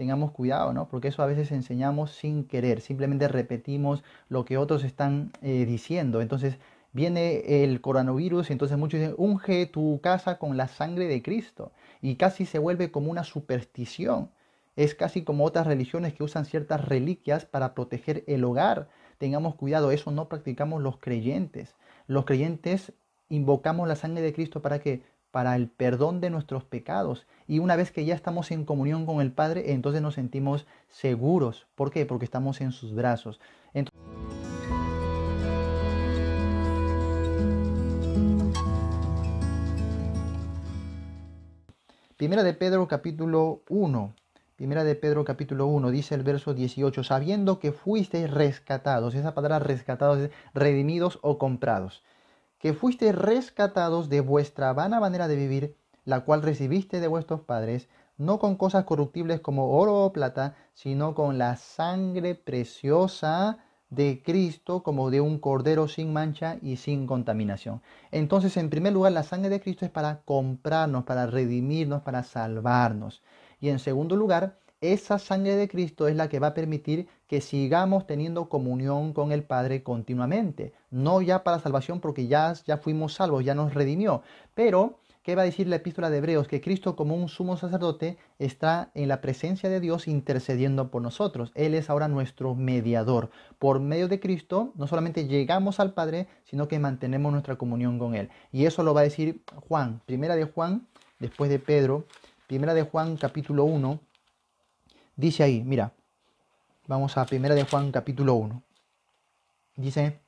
tengamos cuidado, ¿no? Porque eso a veces enseñamos sin querer, simplemente repetimos lo que otros están eh, diciendo. Entonces viene el coronavirus y entonces muchos dicen, unge tu casa con la sangre de Cristo. Y casi se vuelve como una superstición. Es casi como otras religiones que usan ciertas reliquias para proteger el hogar. Tengamos cuidado, eso no practicamos los creyentes. Los creyentes invocamos la sangre de Cristo para que para el perdón de nuestros pecados. Y una vez que ya estamos en comunión con el Padre, entonces nos sentimos seguros. ¿Por qué? Porque estamos en sus brazos. Primera de Pedro capítulo 1. Primera de Pedro capítulo 1 dice el verso 18, sabiendo que fuisteis rescatados, esa palabra rescatados es redimidos o comprados que fuiste rescatados de vuestra vana manera de vivir, la cual recibiste de vuestros padres, no con cosas corruptibles como oro o plata, sino con la sangre preciosa de Cristo como de un cordero sin mancha y sin contaminación. Entonces, en primer lugar, la sangre de Cristo es para comprarnos, para redimirnos, para salvarnos. Y en segundo lugar, esa sangre de Cristo es la que va a permitir que sigamos teniendo comunión con el Padre continuamente. No ya para salvación porque ya, ya fuimos salvos, ya nos redimió, pero ¿Qué va a decir la epístola de Hebreos? Que Cristo como un sumo sacerdote está en la presencia de Dios intercediendo por nosotros. Él es ahora nuestro mediador. Por medio de Cristo no solamente llegamos al Padre, sino que mantenemos nuestra comunión con Él. Y eso lo va a decir Juan, primera de Juan, después de Pedro, primera de Juan capítulo 1. Dice ahí, mira, Vamos a Primera de Juan capítulo 1. Dice,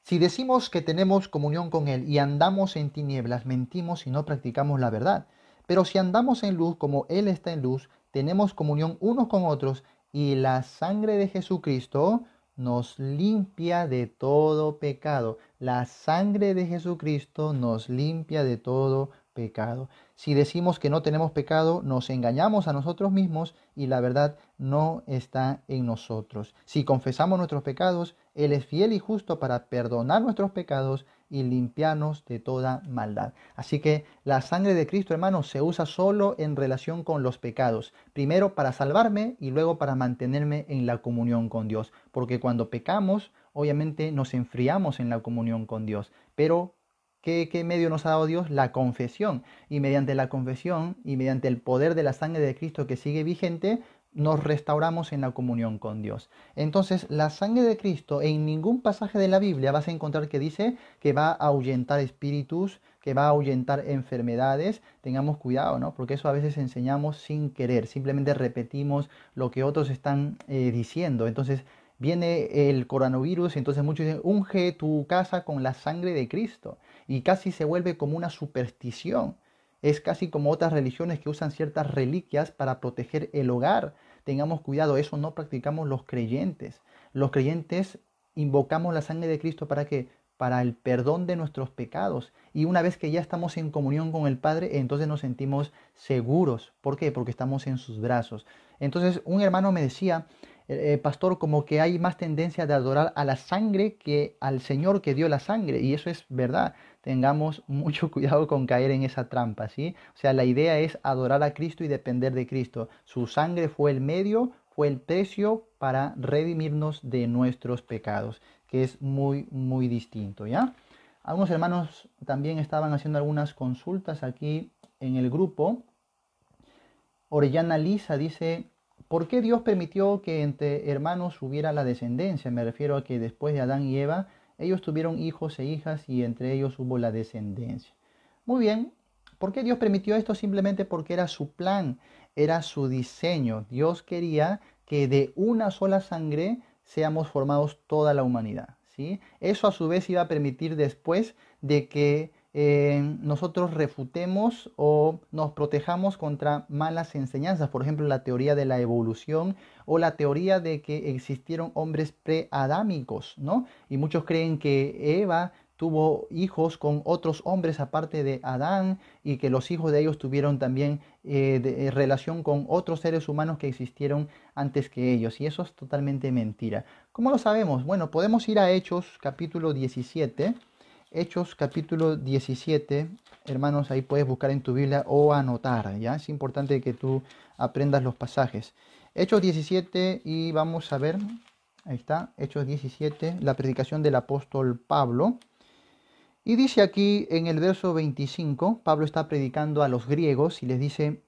si decimos que tenemos comunión con Él y andamos en tinieblas, mentimos y no practicamos la verdad. Pero si andamos en luz como Él está en luz, tenemos comunión unos con otros y la sangre de Jesucristo nos limpia de todo pecado. La sangre de Jesucristo nos limpia de todo pecado. Si decimos que no tenemos pecado, nos engañamos a nosotros mismos y la verdad no está en nosotros. Si confesamos nuestros pecados, Él es fiel y justo para perdonar nuestros pecados y limpiarnos de toda maldad. Así que la sangre de Cristo, hermano se usa solo en relación con los pecados. Primero para salvarme y luego para mantenerme en la comunión con Dios. Porque cuando pecamos, obviamente nos enfriamos en la comunión con Dios. Pero ¿Qué, medio nos ha dado Dios? La confesión. Y mediante la confesión y mediante el poder de la sangre de Cristo que sigue vigente, nos restauramos en la comunión con Dios. Entonces, la sangre de Cristo en ningún pasaje de la Biblia vas a encontrar que dice que va a ahuyentar espíritus, que va a ahuyentar enfermedades. Tengamos cuidado, ¿no? Porque eso a veces enseñamos sin querer, simplemente repetimos lo que otros están eh, diciendo. Entonces, viene el coronavirus entonces muchos dicen, unge tu casa con la sangre de Cristo. Y casi se vuelve como una superstición. Es casi como otras religiones que usan ciertas reliquias para proteger el hogar. Tengamos cuidado, eso no practicamos los creyentes. Los creyentes invocamos la sangre de Cristo para que para el perdón de nuestros pecados. Y una vez que ya estamos en comunión con el Padre, entonces nos sentimos seguros. ¿Por qué? Porque estamos en sus brazos. Entonces un hermano me decía eh, eh, pastor, como que hay más tendencia de adorar a la sangre que al Señor que dio la sangre. Y eso es verdad. Tengamos mucho cuidado con caer en esa trampa, ¿sí? O sea, la idea es adorar a Cristo y depender de Cristo. Su sangre fue el medio, fue el precio para redimirnos de nuestros pecados, que es muy, muy distinto, ¿ya? Algunos hermanos también estaban haciendo algunas consultas aquí en el grupo. Orellana Lisa dice, ¿Por qué Dios permitió que entre hermanos hubiera la descendencia? Me refiero a que después de Adán y Eva, ellos tuvieron hijos e hijas y entre ellos hubo la descendencia. Muy bien, ¿por qué Dios permitió esto? Simplemente porque era su plan, era su diseño. Dios quería que de una sola sangre seamos formados toda la humanidad. ¿sí? Eso a su vez iba a permitir después de que eh, nosotros refutemos o nos protejamos contra malas enseñanzas, por ejemplo la teoría de la evolución o la teoría de que existieron hombres preadámicos, ¿no? Y muchos creen que Eva tuvo hijos con otros hombres aparte de Adán y que los hijos de ellos tuvieron también eh, eh, relación con otros seres humanos que existieron antes que ellos. Y eso es totalmente mentira. ¿Cómo lo sabemos? Bueno, podemos ir a Hechos capítulo 17 Hechos capítulo 17, hermanos, ahí puedes buscar en tu Biblia o anotar, ¿ya? Es importante que tú aprendas los pasajes. Hechos 17 y vamos a ver, ahí está, Hechos 17, la predicación del apóstol Pablo. Y dice aquí en el verso 25, Pablo está predicando a los griegos y les dice,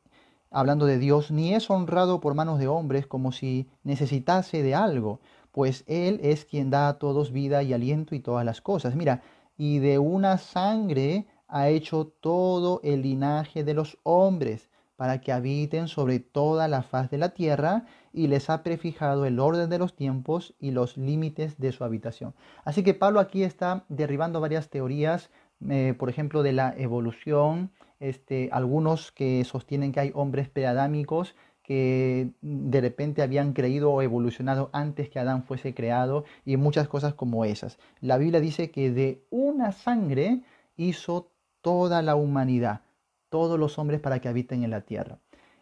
hablando de Dios, ni es honrado por manos de hombres como si necesitase de algo, pues Él es quien da a todos vida y aliento y todas las cosas. Mira, y de una sangre ha hecho todo el linaje de los hombres, para que habiten sobre toda la faz de la tierra, y les ha prefijado el orden de los tiempos y los límites de su habitación. Así que Pablo aquí está derribando varias teorías, eh, por ejemplo, de la evolución, este, algunos que sostienen que hay hombres preadámicos que de repente habían creído o evolucionado antes que Adán fuese creado y muchas cosas como esas. La Biblia dice que de una sangre hizo toda la humanidad, todos los hombres para que habiten en la tierra.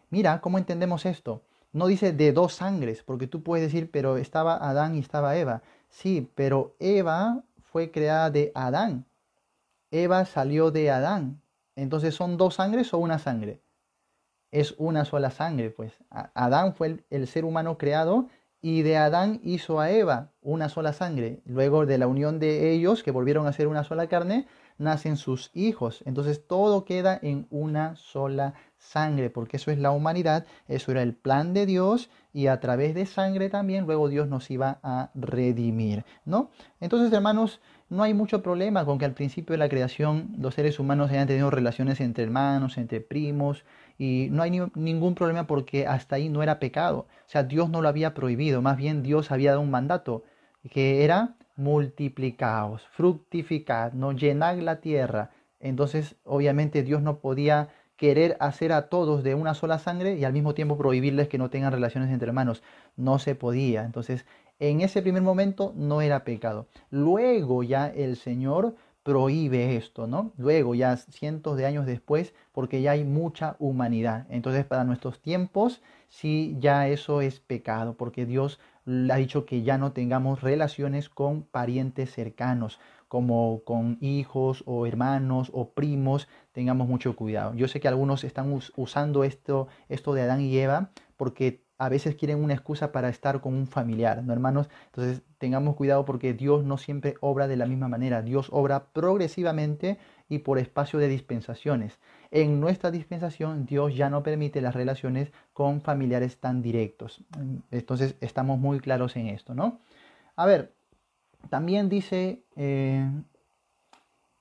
Mira, ¿cómo entendemos esto? No dice de dos sangres, porque tú puedes decir, pero estaba Adán y estaba Eva. Sí, pero Eva fue creada de Adán. Eva salió de Adán. Entonces, ¿son dos sangres o una sangre? es una sola sangre, pues Adán fue el, ser humano creado y de Adán hizo a Eva una sola sangre. Luego de la unión de ellos, que volvieron a ser una sola carne, nacen sus hijos. Entonces todo queda en una sola sangre, porque eso es la humanidad, eso era el plan de Dios y a través de sangre también luego Dios nos iba a redimir, ¿no? Entonces, hermanos, no hay mucho problema con que al principio de la creación los seres humanos hayan tenido relaciones entre hermanos, entre primos, y no hay ningún problema porque hasta ahí no era pecado. O sea, Dios no lo había prohibido, más bien Dios había dado un mandato que era multiplicaos, fructificad, no llenad la tierra. Entonces, obviamente Dios no podía querer hacer a todos de una sola sangre y al mismo tiempo prohibirles que no tengan relaciones entre hermanos. No se podía. Entonces, en ese primer momento no era pecado. Luego ya el Señor prohíbe esto, ¿no? Luego, ya cientos de años después, porque ya hay mucha humanidad. Entonces, para nuestros tiempos, sí, ya eso es pecado, porque Dios ha dicho que ya no tengamos relaciones con parientes cercanos, como con hijos o hermanos o primos, tengamos mucho cuidado. Yo sé que algunos están usando esto, esto de Adán y Eva porque a veces quieren una excusa para estar con un familiar, ¿no, hermanos? Entonces tengamos cuidado porque Dios no siempre obra de la misma manera. Dios obra progresivamente y por espacio de dispensaciones. En nuestra dispensación, Dios ya no permite las relaciones con familiares tan directos. Entonces estamos muy claros en esto, ¿no? A ver, también dice eh,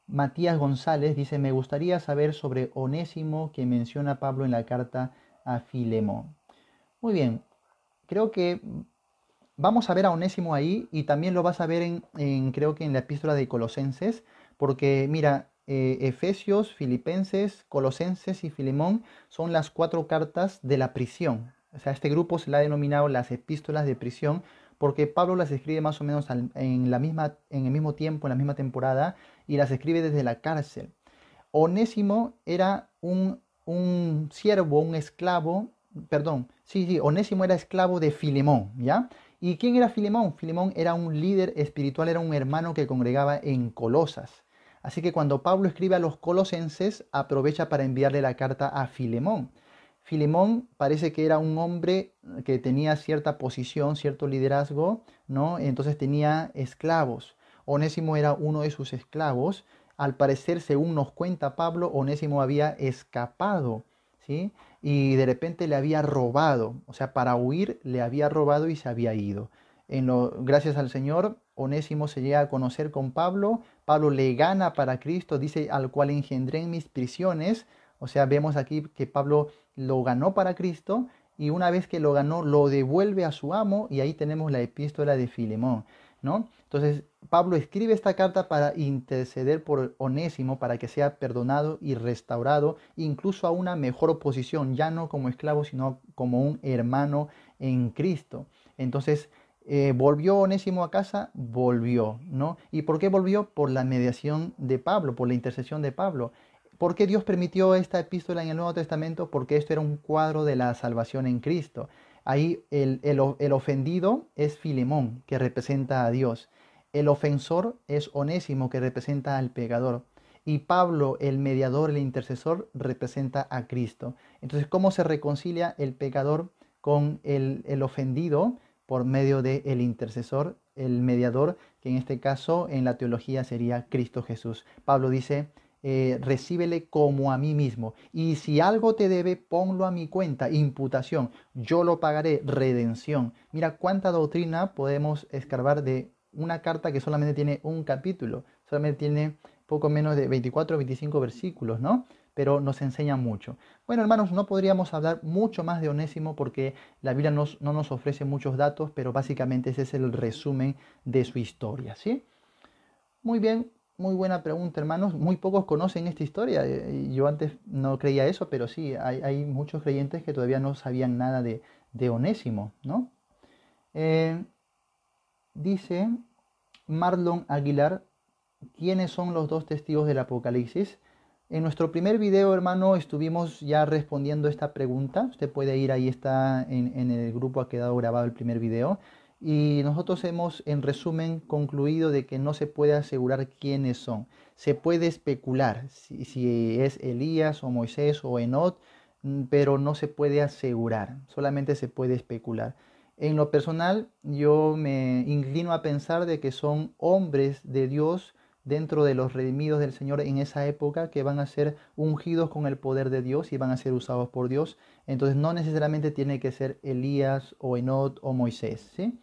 Matías González, dice, me gustaría saber sobre Onésimo que menciona Pablo en la carta a Filemón. Muy bien, creo que vamos a ver a Onésimo ahí y también lo vas a ver en, creo que en la epístola de Colosenses, porque mira, eh, Efesios, Filipenses, Colosenses y Filemón son las cuatro cartas de la prisión. O sea, este grupo se la ha denominado las epístolas de prisión porque Pablo las escribe más o menos en, la misma, en el mismo tiempo, en la misma temporada, y las escribe desde la cárcel. Onésimo era un, un siervo, un esclavo perdón, sí, sí, Onésimo era esclavo de Filemón, ¿ya? ¿Y quién era Filemón? Filemón era un líder espiritual, era un hermano que congregaba en Colosas. Así que cuando Pablo escribe a los colosenses, aprovecha para enviarle la carta a Filemón. Filemón parece que era un hombre que tenía cierta posición, cierto liderazgo, ¿no? Entonces tenía esclavos. Onésimo era uno de sus esclavos. Al parecer, según nos cuenta Pablo, Onésimo había escapado y de repente le había robado, o sea, para huir le había robado y se había ido. En gracias al Señor, Onésimo se llega a conocer con Pablo, Pablo le gana para Cristo, dice, al cual engendré en mis prisiones, o sea, vemos aquí que Pablo lo ganó para Cristo y una vez que lo ganó lo devuelve a su amo y ahí tenemos la epístola de Filemón, ¿no? Entonces, Pablo escribe esta carta para interceder por Onésimo, para que sea perdonado y restaurado, incluso a una mejor posición, ya no como esclavo, sino como un hermano en Cristo. Entonces, eh, volvió Onésimo a casa, volvió, ¿no? ¿Y por qué volvió? Por la mediación de Pablo, por la intercesión de Pablo. ¿Por qué Dios permitió esta epístola en el Nuevo Testamento? Porque esto era un cuadro de la salvación en Cristo. Ahí el, el ofendido es Filemón, que representa a Dios. El ofensor es Onésimo, que representa al pecador. Y Pablo, el mediador, el intercesor, representa a Cristo. Entonces, ¿cómo se reconcilia el pecador con el, ofendido? Por medio del intercesor, el mediador, que en este caso en la teología sería Cristo Jesús. Pablo dice, eh, recíbele como a mí mismo. Y si algo te debe, ponlo a mi cuenta, imputación. Yo lo pagaré, redención. Mira cuánta doctrina podemos escarbar de una carta que solamente tiene un capítulo, solamente tiene poco menos de 24 o 25 versículos, ¿no? Pero nos enseña mucho. Bueno, hermanos, no podríamos hablar mucho más de Onésimo porque la Biblia no nos ofrece muchos datos, pero básicamente ese es el resumen de su historia, ¿sí? Muy bien, muy buena pregunta, hermanos. Muy pocos conocen esta historia. Eh, eh, yo antes no creía eso, pero sí, hay, muchos creyentes que todavía no sabían nada de, de Onésimo, ¿no? Eh, dice Marlon Aguilar, ¿quiénes son los dos testigos del Apocalipsis? En nuestro primer video, hermano, estuvimos ya respondiendo esta pregunta. Usted puede ir, ahí está en, el grupo, ha quedado grabado el primer video. Y nosotros hemos, en resumen, concluido de que no se puede asegurar quiénes son. Se puede especular si, si es Elías o Moisés o Enot, mm, pero no se puede asegurar, solamente se puede especular. En lo personal, yo me inclino a pensar de que son hombres de Dios dentro de los redimidos del Señor en esa época que van a ser ungidos con el poder de Dios y van a ser usados por Dios. Entonces no necesariamente tiene que ser Elías o Enot o Moisés, ¿sí?